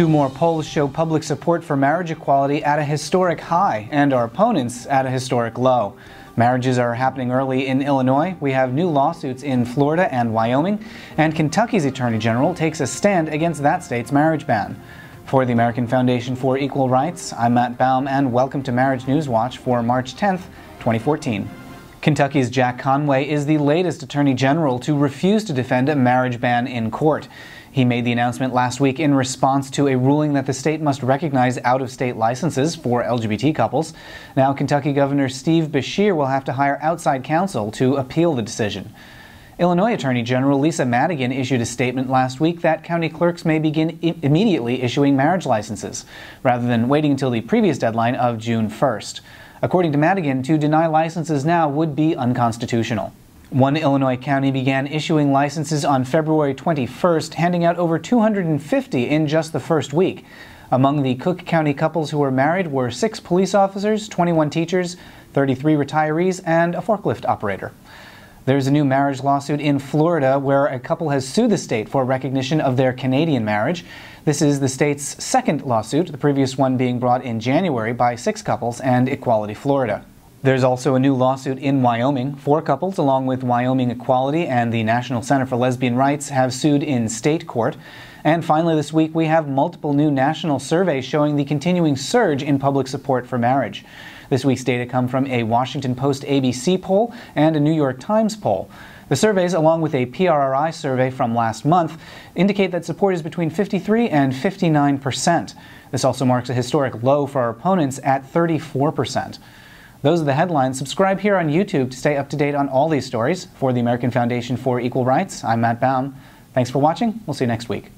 Two more polls show public support for marriage equality at a historic high and our opponents at a historic low. Marriages are happening early in Illinois. We have new lawsuits in Florida and Wyoming, and Kentucky's Attorney General takes a stand against that state's marriage ban. For the American Foundation for Equal Rights, I'm Matt Baum, and welcome to Marriage News Watch for March 10th, 2014. Kentucky's Jack Conway is the latest Attorney General to refuse to defend a marriage ban in court. He made the announcement last week in response to a ruling that the state must recognize out of state licenses for LGBT couples. Now, Kentucky Governor Steve Bashir will have to hire outside counsel to appeal the decision. Illinois Attorney General Lisa Madigan issued a statement last week that county clerks may begin I- immediately issuing marriage licenses, rather than waiting until the previous deadline of June 1st. According to Madigan, to deny licenses now would be unconstitutional. One Illinois county began issuing licenses on February 21st, handing out over 250 in just the first week. Among the Cook County couples who were married were six police officers, 21 teachers, 33 retirees, and a forklift operator. There's a new marriage lawsuit in Florida where a couple has sued the state for recognition of their Canadian marriage. This is the state's second lawsuit, the previous one being brought in January by six couples and Equality Florida. There's also a new lawsuit in Wyoming. Four couples, along with Wyoming Equality and the National Center for Lesbian Rights, have sued in state court. And finally, this week, we have multiple new national surveys showing the continuing surge in public support for marriage. This week's data come from a Washington Post ABC poll and a New York Times poll. The surveys, along with a PRRI survey from last month, indicate that support is between 53 and 59 percent. This also marks a historic low for our opponents at 34 percent. Those are the headlines. Subscribe here on YouTube to stay up to date on all these stories. For the American Foundation for Equal Rights, I'm Matt Baum. Thanks for watching. We'll see you next week.